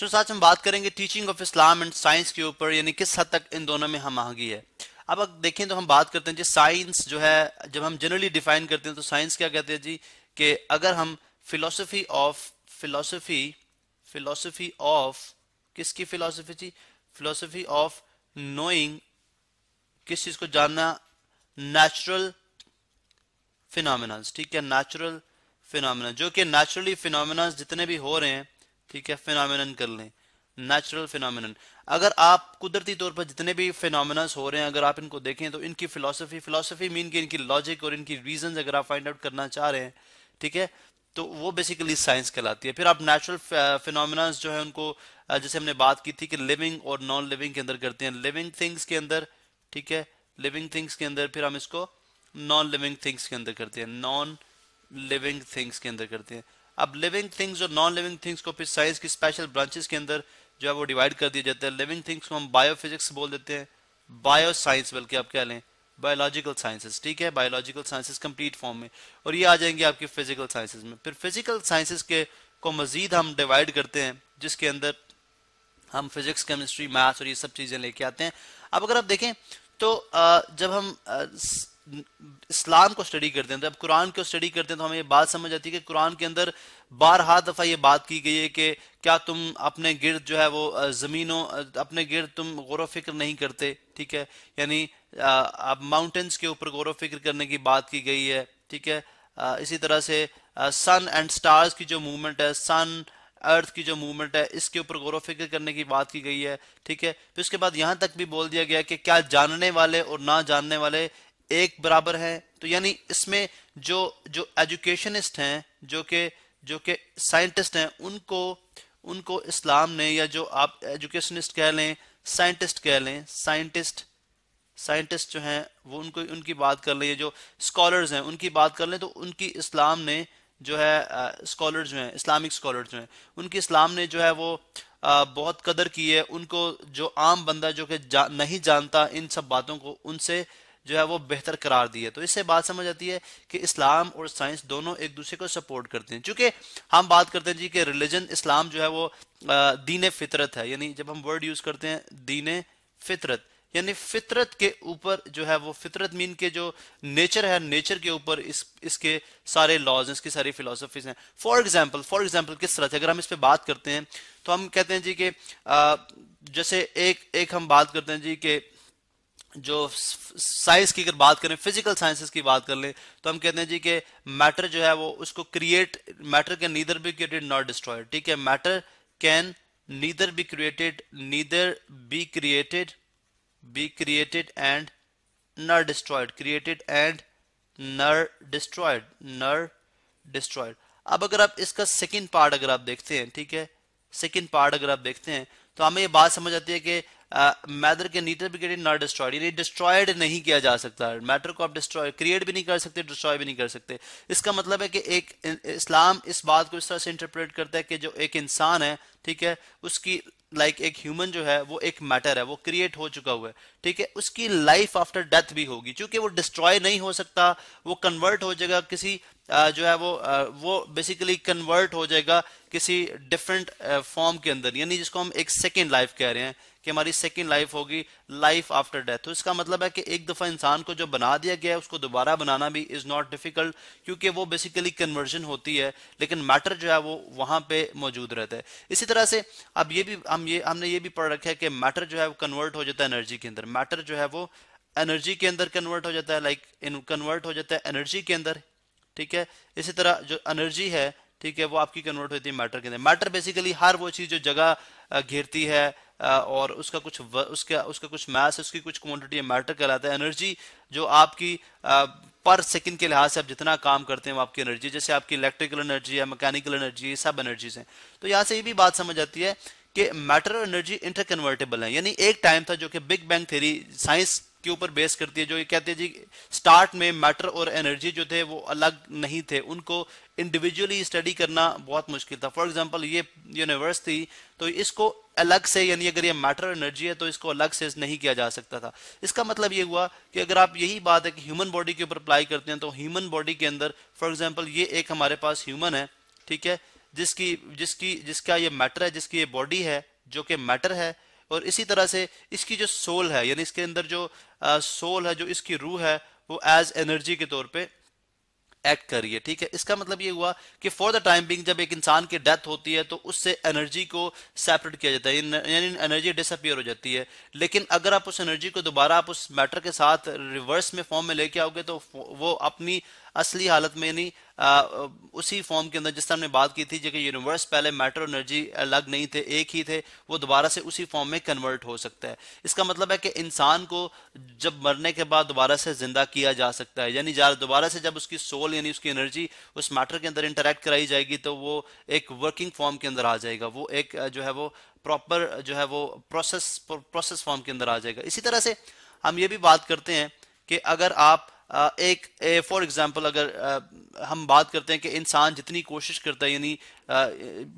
सो साथ हम बात करेंगे teaching of Islam and science के ऊपर यानी किस हद तक इन दोनों में हम आगी है अब देखें तो हम बात करते हैं जी साइंस जो है जब हम जनरली डिफाइन करते हैं तो साइंस क्या कहते हैं जी कि अगर हम philosophy of philosophy philosophy of किसकी फिलोसफी जी फिलोसफी ऑफ नोइंग किस चीज को जानना नेचुरल फिनोमिना ठीक है नेचुरल फिनोमिनल जो कि नेचुरली फिनोमिना जितने भी हो रहे हैं ठीक है फिनोमिन कर लें नेचुरल फिनोमिन अगर आप कुदरती तौर पर जितने भी फिनोमिनास हो रहे हैं अगर आप इनको देखें तो इनकी फिलोसफी फिलोसफी मीन की इनकी लॉजिक और इनकी रीजन अगर आप फाइंड आउट करना चाह रहे हैं ठीक है तो वो बेसिकली साइंस कहलाती है फिर आप नेचुरल फिनोमिनास uh, जो है उनको uh, जैसे हमने बात की थी कि लिविंग और नॉन लिविंग के अंदर करते हैं लिविंग थिंग्स के अंदर ठीक है लिविंग थिंग्स के अंदर फिर हम इसको नॉन लिविंग थिंग्स के अंदर करते हैं नॉन लिविंग थिंग्स के अंदर करते हैं अब लिविंग थिंग्स और नॉन लिविंग थिंग्स को फिर साइंस की स्पेशल ब्रांचेस के अंदर जो है वो डिवाइड कर दिया जाता है लिविंग थिंग्स को हम बायोफिजिक्स बोल देते हैं बायो साइंस बल्कि आप क्या लें बायोलॉजिकल साइंसेज ठीक है बायोलॉजिकल साइंसेज कंप्लीट फॉर्म में और ये आ जाएंगे आपके फिजिकल साइंसेज में फिर फिजिकल साइंसेज के को मजीद हम डिवाइड करते हैं जिसके अंदर हम फिजिक्स केमिस्ट्री मैथ्स और ये सब चीज़ें लेके आते हैं अब अगर आप देखें तो जब हम इस्लाम को स्टडी करते हैं तो जब कुरान को स्टडी करते हैं तो हमें ये बात समझ आती है कि कुरान के अंदर बारहा दफ़ा ये बात की गई है कि क्या तुम अपने गिरद जो है वो ज़मीनों अपने गिरद तुम गौर फिक्र नहीं करते ठीक है यानी अब माउंटेंस के ऊपर गौर फिक्र करने की बात की गई है ठीक है इसी तरह से सन एंड स्टार्स की जो मूवमेंट है सन अर्थ की जो मूवमेंट है इसके ऊपर गौर फिक्र करने की बात की गई है ठीक है फिर उसके बाद यहाँ तक भी बोल दिया गया कि क्या जानने वाले और ना जानने वाले एक बराबर है तो यानी इसमें जो जो एजुकेशनिस्ट हैं जो के जो के साइंटिस्ट हैं उनको उनको इस्लाम ने या जो आप एजुकेशनिस्ट कह लें साइंटिस्ट कह लें साइंटिस्ट साइंटिस्ट जो हैं वो उनको उनकी बात कर लें जो स्कॉलर्स हैं उनकी बात कर लें तो उनकी इस्लाम ने जो है स्कॉलर जो हैं इस्लामिक स्कॉलर जो हैं उनकी इस्लाम ने जो है वो आ, बहुत कदर की है उनको जो आम बंदा जो कि जा, नहीं जानता इन सब बातों को उनसे जो है वो बेहतर करार दी है तो इससे बात समझ आती है कि इस्लाम और साइंस दोनों एक दूसरे को सपोर्ट करते हैं चूंकि हम बात करते हैं जी कि रिलीजन इस्लाम जो है वो दीन फितरत है यानी जब हम वर्ड यूज करते हैं दीन फितरत यानी फितरत के ऊपर जो है वो फितरत मीन के जो नेचर है नेचर के ऊपर इस इसके सारे लॉज इसकी सारी फिलोसफीज हैं फॉर एग्जाम्पल फॉर एग्जाम्पल किस तरह से अगर हम इस पर बात करते हैं तो हम कहते हैं जी कि जैसे एक एक हम बात करते हैं जी कि जो साइंस की अगर बात करें फिजिकल साइंसेस की बात कर ले तो हम कहते हैं जी कि मैटर जो है वो उसको create matter can neither be created not destroyed ठीक है matter can neither be created neither be created be created and nor destroyed created and nor destroyed nor destroyed अब अगर आप इसका सेकेंड पार्ट अगर आप देखते हैं ठीक है सेकेंड पार्ट अगर आप देखते हैं तो हमें ये बात समझ आती है कि मैदर के neither be get not destroyed ये डिस्ट्रॉयड नहीं किया जा सकता मैटर को आप डिस्ट्रॉय क्रिएट भी नहीं कर सकते डिस्ट्रॉय भी नहीं कर सकते इसका मतलब है कि एक इस्लाम इस बात को इस तरह से इंटरप्रेट करता है कि जो एक इंसान है ठीक है उसकी लाइक like, एक ह्यूमन जो है वो एक मैटर है वो क्रिएट हो चुका हुआ है ठीक है उसकी लाइफ आफ्टर डेथ भी होगी चूंकि वो डिस्ट्रॉय नहीं हो सकता वो कन्वर्ट हो जाएगा किसी जो है वो वो बेसिकली कन्वर्ट हो जाएगा किसी डिफरेंट फॉर्म के अंदर यानी जिसको हम एक सेकेंड लाइफ कह रहे हैं कि हमारी सेकेंड लाइफ होगी लाइफ आफ्टर डेथ तो इसका मतलब है कि एक दफ़ा इंसान को जो बना दिया गया है उसको दोबारा बनाना भी इज़ नॉट डिफ़िकल्ट क्योंकि वो बेसिकली कन्वर्जन होती है लेकिन मैटर जो है वो वहां पे मौजूद रहता है इसी तरह से अब ये भी हम ये हमने ये भी पढ़ रखा है कि मैटर जो है वो कन्वर्ट हो जाता है एनर्जी के अंदर मैटर जो है वो एनर्जी के अंदर कन्वर्ट हो जाता है लाइक like, कन्वर्ट हो जाता है एनर्जी के अंदर ठीक है इसी तरह जो एनर्जी है ठीक है वो आपकी कन्वर्ट होती है मैटर के अंदर मैटर बेसिकली हर वो चीज जो जगह घेरती है और उसका कुछ उसका उसका कुछ मास उसकी कुछ क्वांटिटी मैटर कहलाता है एनर्जी जो आपकी पर सेकंड के लिहाज से आप जितना काम करते हैं वो आपकी एनर्जी जैसे आपकी इलेक्ट्रिकल एनर्जी है मैकेनिकल एनर्जी सब एनर्जीज हैं तो यहाँ से ये भी बात समझ आती है कि मैटर और एनर्जी इंटरकन्वर्टेबल है यानी एक टाइम था जो कि बिग बैंग थेरी साइंस के ऊपर बेस करती है जो ये कहते हैं जी स्टार्ट में मैटर और एनर्जी जो थे वो अलग नहीं थे उनको इंडिविजुअली स्टडी करना बहुत मुश्किल था फॉर एग्जांपल ये यूनिवर्स थी तो इसको अलग से यानी अगर ये मैटर एनर्जी है तो इसको अलग से नहीं किया जा सकता था इसका मतलब ये हुआ कि अगर आप यही बात है कि ह्यूमन बॉडी के ऊपर अप्लाई करते हैं तो ह्यूमन बॉडी के अंदर फॉर एग्जाम्पल ये एक हमारे पास ह्यूमन है ठीक है जिसकी जिसकी जिसका ये मैटर है जिसकी ये बॉडी है जो कि मैटर है और इसी तरह से इसकी जो सोल है यानी इसके अंदर जो सोल है जो इसकी रूह है वो एज एनर्जी के तौर पे एक्ट कर रही है ठीक है इसका मतलब ये हुआ कि फॉर द टाइम बिंग जब एक इंसान की डेथ होती है तो उससे एनर्जी को सेपरेट किया जाता है यानी एनर्जी डिसअपियर हो जाती है लेकिन अगर आप उस एनर्जी को दोबारा आप उस मैटर के साथ रिवर्स में फॉर्म में लेके आओगे तो वो अपनी असली हालत में यानी उसी फॉर्म के अंदर जिस तरह हमने बात की थी जबकि यूनिवर्स पहले मैटर एनर्जी अलग नहीं थे एक ही थे वो दोबारा से उसी फॉर्म में कन्वर्ट हो सकता है इसका मतलब है कि इंसान को जब मरने के बाद दोबारा से जिंदा किया जा सकता है यानी दोबारा से जब उसकी सोल यानी उसकी एनर्जी उस मैटर के अंदर इंटरेक्ट कराई जाएगी तो वो एक वर्किंग फॉर्म के अंदर आ जाएगा वो एक जो है वो प्रॉपर जो है वो प्रोसेस प्रोसेस फॉर्म के अंदर आ जाएगा इसी तरह से हम ये भी बात करते हैं कि अगर आप एक फॉर एग्जांपल अगर हम बात करते हैं कि इंसान जितनी कोशिश करता है यानी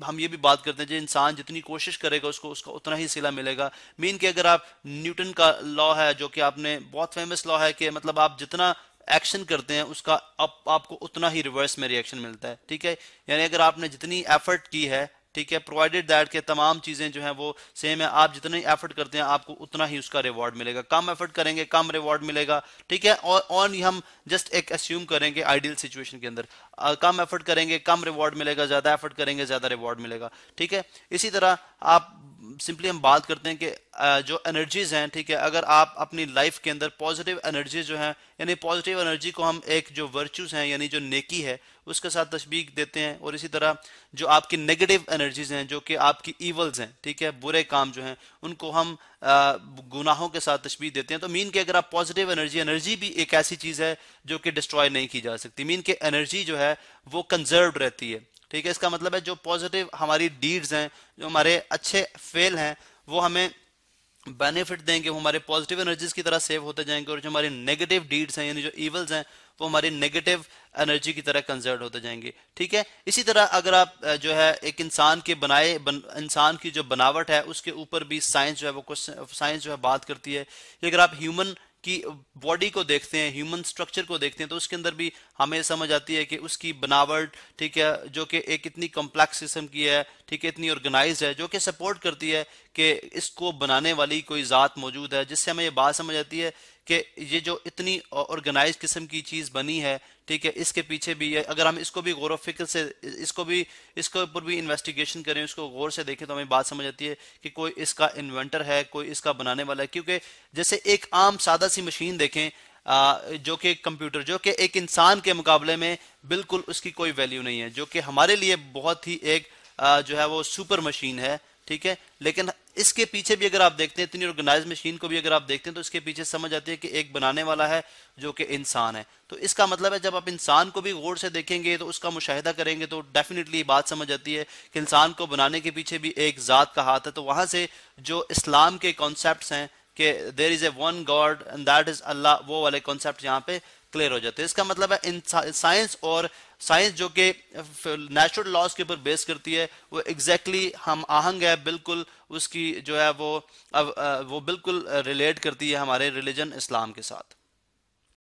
हम ये भी बात करते हैं जो इंसान जितनी कोशिश करेगा उसको उसका उतना ही सिला मिलेगा मीन कि अगर आप न्यूटन का लॉ है जो कि आपने बहुत फेमस लॉ है कि मतलब आप जितना एक्शन करते हैं उसका आप, आपको उतना ही रिवर्स में रिएक्शन मिलता है ठीक है यानी अगर आपने जितनी एफर्ट की है ठीक है प्रोवाइडेड दैट के तमाम चीज़ें जो हैं वो सेम है आप जितने एफर्ट करते हैं आपको उतना ही उसका रिवॉर्ड मिलेगा कम एफर्ट करेंगे कम रिवॉर्ड मिलेगा ठीक है और ऑन हम जस्ट एक अस्यूम करेंगे आइडियल सिचुएशन के अंदर आ, कम एफर्ट करेंगे कम रिवॉर्ड मिलेगा ज़्यादा एफर्ट करेंगे ज़्यादा रिवॉर्ड मिलेगा ठीक है इसी तरह आप सिंपली हम बात करते हैं कि जो एनर्जीज हैं ठीक है अगर आप अपनी लाइफ के अंदर पॉजिटिव एनर्जी जो है यानी पॉजिटिव एनर्जी को हम एक जो वर्चूज हैं यानी जो नेकी है उसके साथ तशबीक देते हैं और इसी तरह जो आपकी नेगेटिव एनर्जीज हैं जो कि आपकी ईवल्स हैं ठीक है बुरे काम जो हैं उनको हम आ, गुनाहों के साथ तशबी देते हैं तो मीन के अगर आप पॉजिटिव एनर्जी एनर्जी भी एक ऐसी चीज़ है जो कि डिस्ट्रॉय नहीं की जा सकती मीन के एनर्जी जो है वो कंजर्व रहती है ठीक है इसका मतलब है जो पॉजिटिव हमारी डीड्स हैं जो हमारे अच्छे फेल हैं वो हमें बेनिफिट देंगे वो हमारे पॉजिटिव एनर्जीज की तरह सेव होते जाएंगे और जो हमारे नेगेटिव डीड्स हैं यानी जो इवल्स हैं वो हमारे नेगेटिव एनर्जी की तरह कंजर्व होते जाएंगे ठीक है इसी तरह अगर आप जो है एक इंसान के बनाए बन, इंसान की जो बनावट है उसके ऊपर भी साइंस जो है वो क्वेश्चन साइंस जो है बात करती है अगर आप ह्यूमन की बॉडी को देखते हैं ह्यूमन स्ट्रक्चर को देखते हैं तो उसके अंदर भी हमें समझ आती है कि उसकी बनावट ठीक है जो कि एक इतनी कॉम्प्लेक्स किस्म की है ठीक है इतनी ऑर्गेनाइज है जो कि सपोर्ट करती है कि इसको बनाने वाली कोई ज़ात मौजूद है जिससे हमें ये बात समझ आती है कि ये जो इतनी ऑर्गेनाइज किस्म की चीज़ बनी है ठीक है इसके पीछे भी अगर हम इसको भी गौर फिक्र से इसको भी इसके ऊपर भी इन्वेस्टिगेशन करें उसको गौर से देखें तो हमें बात समझ आती है कि कोई इसका इन्वेंटर है कोई इसका बनाने वाला है क्योंकि जैसे एक आम सादा सी मशीन देखें जो कि कंप्यूटर जो कि एक इंसान के मुकाबले में बिल्कुल उसकी कोई वैल्यू नहीं है जो कि हमारे लिए बहुत ही एक जो है वो सुपर मशीन है ठीक है लेकिन इसके पीछे भी अगर आप देखते हैं इतनी ऑर्गेनाइज मशीन को भी अगर आप देखते हैं तो इसके पीछे समझ आती है कि एक बनाने वाला है जो कि इंसान है तो इसका मतलब है जब आप इंसान को भी गौर से देखेंगे तो उसका मुशाहिदा करेंगे तो डेफिनेटली बात समझ आती है कि इंसान को बनाने के पीछे भी एक ज़ात का हाथ है तो वहां से जो इस्लाम के कॉन्सेप्ट हैं कि there is a one god and that is Allah वो वाले कॉन्सेप्ट यहाँ पे क्लियर हो जाते हैं इसका मतलब है इन साइंस और साइंस जो कि नेचुरल लॉज के ऊपर बेस करती है वो एग्जैक्टली exactly हम आहंग है बिल्कुल उसकी जो है वो अब वो बिल्कुल रिलेट करती है हमारे रिलीजन इस्लाम के साथ